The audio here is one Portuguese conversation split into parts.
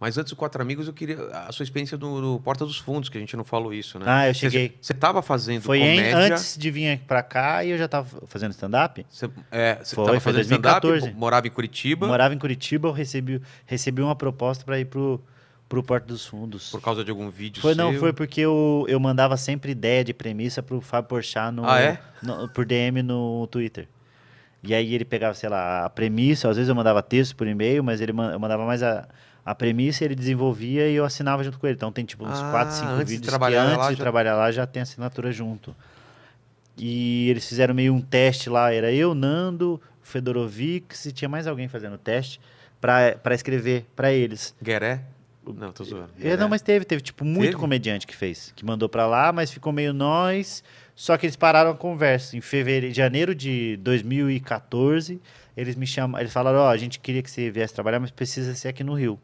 Mas antes do Quatro Amigos, eu queria a sua experiência do, do Porta dos Fundos, que a gente não falou isso, né? Ah, eu cheguei. Você estava fazendo foi comédia... Foi antes de vir para cá e eu já estava fazendo stand-up. Você é, estava fazendo stand-up, morava em Curitiba. Morava em Curitiba, eu recebi, recebi uma proposta para ir para pro porta dos Fundos. Por causa de algum vídeo Foi seu? não, foi porque eu, eu mandava sempre ideia de premissa para o Fábio Porchat no, ah, é? no, por DM no Twitter. E aí ele pegava, sei lá, a premissa, às vezes eu mandava texto por e-mail, mas ele eu mandava mais a, a premissa ele desenvolvia e eu assinava junto com ele. Então tem tipo uns ah, 4, 5 vídeos de que antes lá, de já... trabalhar lá já tem assinatura junto. E eles fizeram meio um teste lá, era eu, Nando, Fedorovic, se tinha mais alguém fazendo o teste para escrever para eles. Gueré? Não, tô zoando. É, não, mas teve, teve tipo muito teve? comediante que fez, que mandou para lá, mas ficou meio nós. Só que eles pararam a conversa em fevereiro, janeiro de 2014. Eles me chamam, eles falaram, ó, oh, a gente queria que você viesse trabalhar, mas precisa ser aqui no Rio.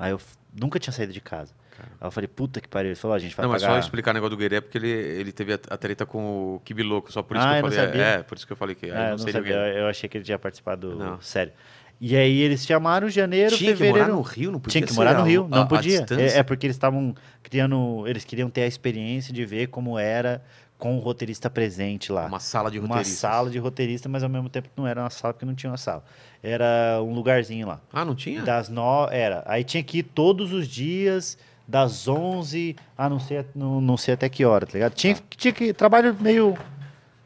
Aí eu nunca tinha saído de casa. Aí eu falei, puta que pariu. Ele falou, a gente vai não, pagar... Não, mas só explicar o negócio do Gueré, é porque ele, ele teve a, treta com o Kibi Louco, só por isso ah, que eu, eu falei. É, é, por isso que eu falei que é, eu não, não sabia. Eu, eu, achei que ele tinha participado não. sério. E aí eles chamaram janeiro, tinha fevereiro. Tinha que morar no Rio, não podia. Tinha que morar no Rio, não podia. é, é, porque eles estavam criando, eles queriam ter a experiência de ver como era com o roteirista presente lá. Uma sala de roteirista. Uma sala de roteirista, mas ao mesmo tempo não era uma sala, porque não tinha uma sala. Era um lugarzinho lá. Ah, não tinha? Das no... Era. Aí tinha que ir todos os dias, das 11 a ah, não sei, não, não sei até que hora, tá ligado? Tinha, ah. tinha que... Trabalho meio...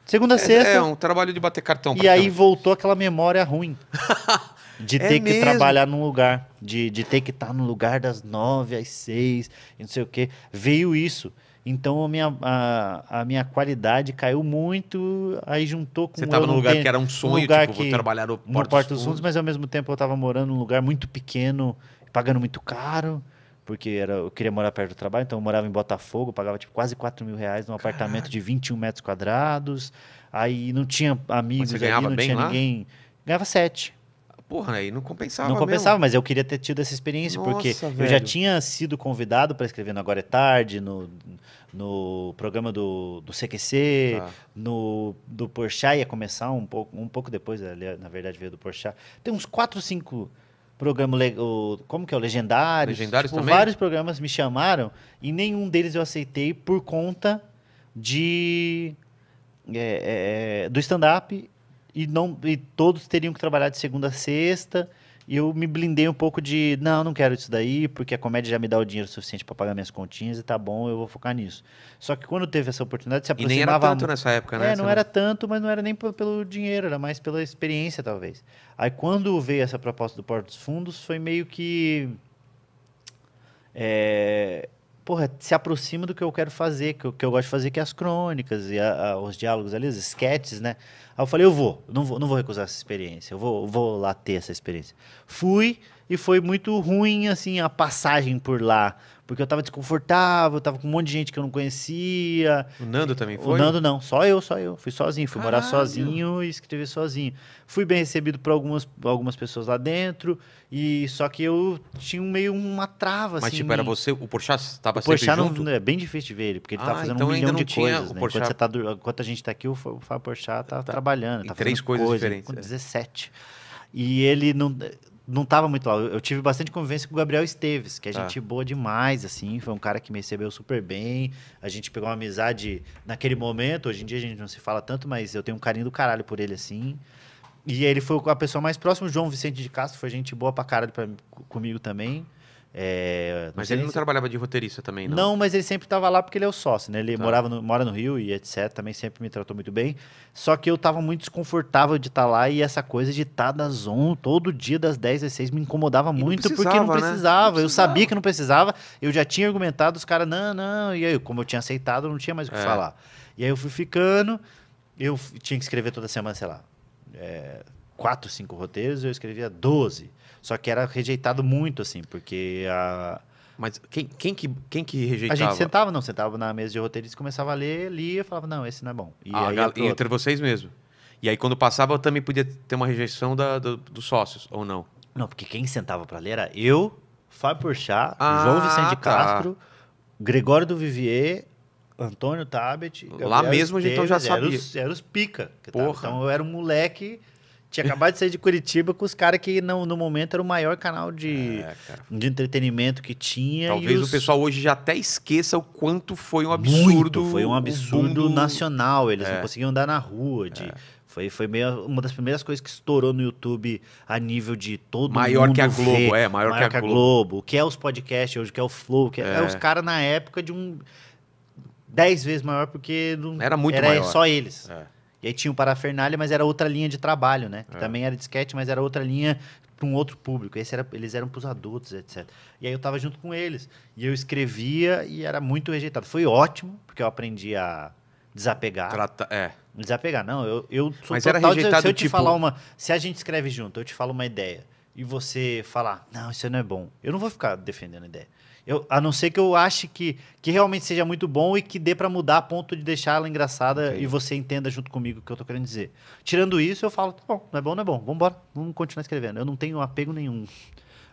Segunda, é, sexta. É, um trabalho de bater cartão. E aí voltou aquela memória ruim. De é ter é que mesmo? trabalhar num lugar, de, de ter que estar tá no lugar das nove às seis, não sei o quê. Veio isso. Então a minha, a, a, minha qualidade caiu muito, aí juntou com... Você estava num lugar ter, que era um sonho, um lugar tipo, que, vou trabalhar no Porto, Porto dos Fundos, mas ao mesmo tempo eu estava morando num lugar muito pequeno, pagando muito caro, porque era, eu queria morar perto do trabalho, então eu morava em Botafogo, pagava tipo, quase 4 mil reais num apartamento de 21 metros quadrados, aí não tinha amigos ali, não tinha lá? ninguém... Ganhava 7. Porra, aí né? não compensava. Não compensava, mesmo. mas eu queria ter tido essa experiência, Nossa, porque velho. eu já tinha sido convidado para escrever no Agora é Tarde, no, no programa do, do CQC, tá. no do Porchat, ia começar um pouco, um pouco depois, na verdade veio do Porchat. Tem uns 4, 5 programas, como que é, o Legendários. Legendários tipo, também? Vários programas me chamaram e nenhum deles eu aceitei por conta de... É, é, do stand-up e, não, e todos teriam que trabalhar de segunda a sexta. E eu me blindei um pouco de, não, não quero isso daí, porque a comédia já me dá o dinheiro suficiente para pagar minhas continhas e tá bom, eu vou focar nisso. Só que quando teve essa oportunidade, se aproximava... E nem era tanto nessa época, né? É, não era tanto, mas não era nem pelo dinheiro, era mais pela experiência, talvez. Aí quando veio essa proposta do Porto dos Fundos, foi meio que... É, porra, se aproxima do que eu quero fazer, que eu, que eu gosto de fazer, que é as crônicas e a, a, os diálogos ali, os sketches, né? Aí eu falei, eu vou, não vou, não vou recusar essa experiência, eu vou, vou lá ter essa experiência. Fui e foi muito ruim, assim, a passagem por lá porque eu tava desconfortável, tava com um monte de gente que eu não conhecia. O Nando também foi? O Nando não, só eu, só eu. Fui sozinho, fui Caralho. morar sozinho e escrever sozinho. Fui bem recebido por algumas, algumas pessoas lá dentro, e só que eu tinha meio uma trava, assim. Mas tipo, era você, o Porchat estava o Porchat sempre não, é bem difícil de ver ele, porque ele tá ah, fazendo então um milhão de coisas, né? Porchat... Enquanto, tá, enquanto, a gente tá aqui, o Fábio Porchat tá, tá trabalhando, tá três coisas coisa, diferentes. Com é. E ele não não estava muito lá. Eu, tive bastante convivência com o Gabriel Esteves, que é tá. gente ah. boa demais, assim. Foi um cara que me recebeu super bem. A gente pegou uma amizade naquele momento. Hoje em dia a gente não se fala tanto, mas eu tenho um carinho do caralho por ele, assim. E ele foi a pessoa mais próxima. O João Vicente de Castro foi gente boa pra caralho pra, comigo também. É, mas ele não se... trabalhava de roteirista também, não? Não, mas ele sempre estava lá porque ele é o sócio, né? Ele tá. morava no, mora no Rio e etc. Também sempre me tratou muito bem. Só que eu estava muito desconfortável de estar tá lá e essa coisa de estar tá das 1, todo dia das 10 às 6 me incomodava e muito não né? porque não precisava, né? não precisava. Eu sabia que não precisava. Eu já tinha argumentado, os caras, não, não. E aí, como eu tinha aceitado, não tinha mais o que é. falar. E aí eu fui ficando. Eu tinha que escrever toda semana, sei lá. É, quatro, cinco roteiros, eu escrevia 12. Só que era rejeitado muito, assim, porque a. Mas quem, quem, que, quem que rejeitava? A gente sentava, não, sentava na mesa de roteiristas, começava a ler, lia e falava, não, esse não é bom. E ah, gal... entre vocês mesmo. E aí, quando passava, eu também podia ter uma rejeição da, do, dos sócios, ou não? Não, porque quem sentava para ler era eu, Fábio Porchat, ah, João Vicente tá. Castro, Gregório do Vivier, Antônio Tabet. Lá mesmo a gente então já sabia. eram os, era os pica. Tá? Porra. Tava, então eu era um moleque tinha acabado de sair de Curitiba com os caras que no, no momento era o maior canal de, é, de entretenimento que tinha. Talvez os... o pessoal hoje já até esqueça o quanto foi um absurdo. Muito, foi um absurdo nacional. Eles é. não conseguiam andar na rua. De, é. Foi, foi meio, uma das primeiras coisas que estourou no YouTube a nível de todo maior mundo. Maior que a Globo, ver, é, maior, maior que, a, que a Globo. O que é os podcasts hoje, o que é o Flow, que é, é. é os caras na época de um. dez vezes maior, porque não, era muito era maior. só eles. É. E aí tinha o Parafernália, mas era outra linha de trabalho, né? Que é. também era disquete, mas era outra linha para um outro público. Esse era, eles eram para os adultos, etc. E aí eu estava junto com eles. E eu escrevia e era muito rejeitado. Foi ótimo, porque eu aprendi a desapegar. Trata, é. Desapegar, não. Eu, eu sou Mas total, era rejeitado, se eu te tipo... falar uma... Se a gente escreve junto, eu te falo uma ideia e você falar, não, isso não é bom. Eu não vou ficar defendendo a ideia. Eu, a não ser que eu ache que, que realmente seja muito bom e que dê para mudar a ponto de deixar ela engraçada okay. e você entenda junto comigo o que eu tô querendo dizer. Tirando isso, eu falo, tá bom, não é bom, não é bom, vamos embora, vamos continuar escrevendo. Eu não tenho apego nenhum.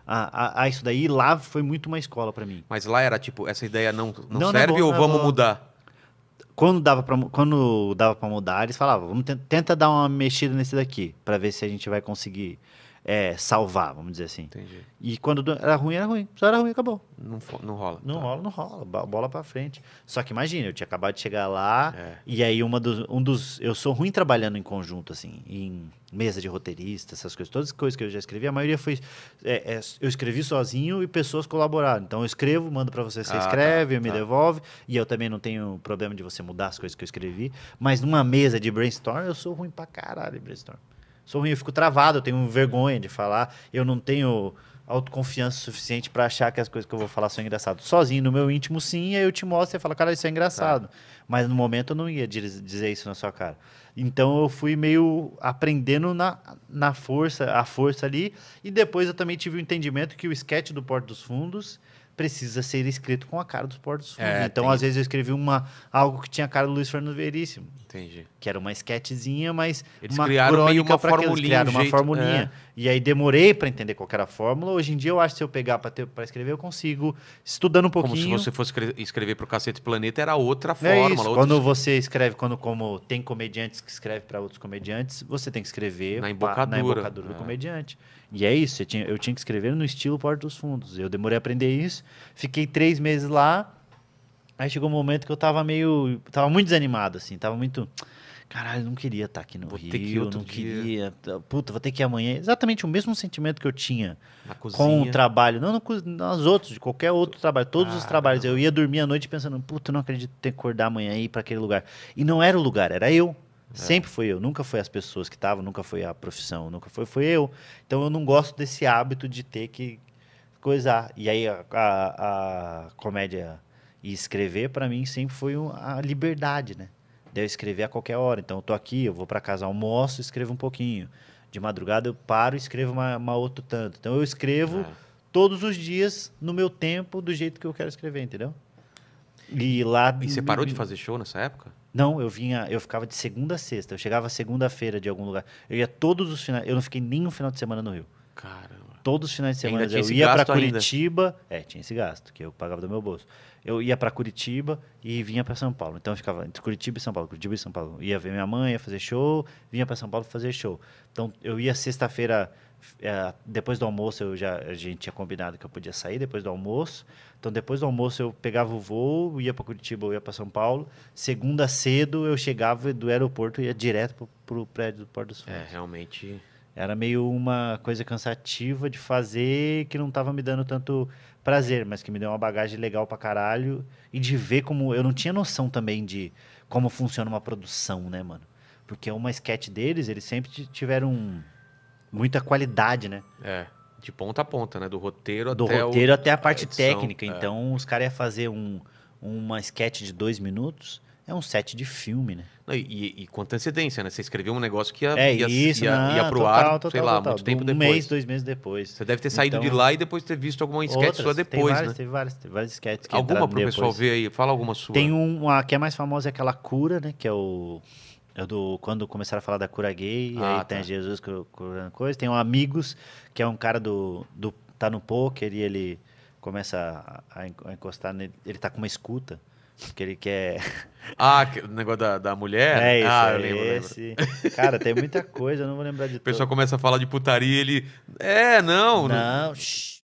A, a, a isso daí, lá foi muito uma escola para mim. Mas lá era tipo, essa ideia não, não, não serve não é bom, ou é vamos é mudar? quando dava para quando dava para mudar, eles falavam, vamos tenta dar uma mexida nesse daqui para ver se a gente vai conseguir é, salvar, vamos dizer assim. Entendi. E quando era ruim, era ruim. Só era ruim, acabou. Não, não rola. Não tá. rola, não rola. Bola pra frente. Só que imagina, eu tinha acabado de chegar lá, é. e aí uma dos, um dos. Eu sou ruim trabalhando em conjunto, assim, em mesa de roteirista, essas coisas. Todas as coisas que eu já escrevi, a maioria foi. É, é, eu escrevi sozinho e pessoas colaboraram. Então eu escrevo, mando para você, você ah, tá. escreve, tá, me tá. devolve. E eu também não tenho problema de você mudar as coisas que eu escrevi. Mas numa mesa de brainstorm, eu sou ruim pra caralho de brainstorm. Sou ruim, eu fico travado, eu tenho vergonha de falar, eu não tenho autoconfiança suficiente para achar que as coisas que eu vou falar são engraçadas. Sozinho, no meu íntimo, sim, aí eu te mostro e falo, cara, isso é engraçado. Tá. Mas no momento eu não ia dizer isso na sua cara. Então eu fui meio aprendendo na, na força, a força ali. E depois eu também tive o entendimento que o sketch do Porto dos Fundos precisa ser escrito com a cara dos portos fundos. É, então, tem... às vezes, eu escrevi uma, algo que tinha a cara do Luiz Fernando Veríssimo. Entendi. Que era uma esquetezinha, mas eles uma criaram meio uma formulinha. Criaram uma jeito... formulinha. É. E aí demorei para entender qual era a fórmula. Hoje em dia, eu acho que se eu pegar para escrever, eu consigo, estudando um pouquinho... Como se você fosse escrever para o Cacete Planeta, era outra é fórmula. É Quando você escreve, quando como tem comediantes que escreve para outros comediantes, você tem que escrever na embocadura, pra, na embocadura do é. comediante. E é isso, eu tinha, eu tinha que escrever no estilo Porta dos Fundos. Eu demorei a aprender isso, fiquei três meses lá, aí chegou um momento que eu tava meio. tava muito desanimado, assim, tava muito. Caralho, não queria estar tá aqui no vou Rio, que não dia. queria. Puta, vou ter que ir amanhã. Exatamente o mesmo sentimento que eu tinha com o trabalho. Não, não nos outros, de qualquer outro trabalho. Todos ah, os trabalhos. Não. Eu ia dormir à noite pensando, puta, não acredito ter que acordar amanhã e ir para aquele lugar. E não era o lugar, era eu. É. Sempre foi eu, nunca foi as pessoas que estavam, nunca foi a profissão, nunca foi, foi eu. Então eu não gosto desse hábito de ter que coisar. E aí a, a, a comédia e escrever para mim sempre foi um, a liberdade, né? De eu escrever a qualquer hora. Então eu tô aqui, eu vou para casa, almoço, escrevo um pouquinho. De madrugada eu paro e escrevo uma, uma outro tanto. Então eu escrevo é. todos os dias no meu tempo, do jeito que eu quero escrever, entendeu? E lá. E você parou de fazer show nessa época? Não, eu vinha, eu ficava de segunda a sexta. Eu chegava segunda-feira de algum lugar. Eu ia todos os finais. Eu não fiquei nenhum final de semana no Rio. Caramba. Todos os finais de semana eu ia para Curitiba. Ainda. É, tinha esse gasto que eu pagava do meu bolso. Eu ia para Curitiba e vinha para São Paulo. Então eu ficava entre Curitiba e São Paulo, Curitiba e São Paulo. Ia ver minha mãe, ia fazer show, vinha para São Paulo fazer show. Então eu ia sexta-feira é, depois do almoço eu já a gente tinha combinado que eu podia sair depois do almoço. Então depois do almoço eu pegava o voo, ia para Curitiba, ia para São Paulo. Segunda cedo eu chegava do aeroporto e ia direto para o prédio do Porto dos é, Fundos. É, realmente era meio uma coisa cansativa de fazer que não estava me dando tanto prazer, mas que me deu uma bagagem legal pra caralho e de ver como eu não tinha noção também de como funciona uma produção, né, mano? Porque uma sketch deles, eles sempre tiveram um muita qualidade, né? É. De ponta a ponta, né? Do roteiro Do até. Do roteiro o... até a parte a edição, técnica. É. Então, os caras iam fazer um, uma sketch de dois minutos. É um set de filme, né? e, e, com antecedência, né? Você escreveu um negócio que ia, é ia, isso, ia, não, ia pro total, ar, total, sei lá, total. muito tempo um depois. Um mês, dois meses depois. Você deve ter saído então, de lá e depois ter visto alguma sketch sua depois, tem várias, né? Tem várias, tem várias sketches que Alguma pro pessoal ver aí. Fala alguma sua. Tem uma que é mais famosa, é aquela cura, né? Que é o... É do, quando começaram a falar da cura gay, ah, aí tá. tem Jesus curando coisa. Tem um Amigos, que é um cara do, do. tá no poker e ele começa a, a encostar nele. Ele tá com uma escuta. Porque ele quer. Ah, o negócio da, da mulher? É isso, ah, é eu lembro, esse. Lembro. Cara, tem muita coisa, eu não vou lembrar de tudo. O pessoal começa a falar de putaria ele. É, não. Não, não...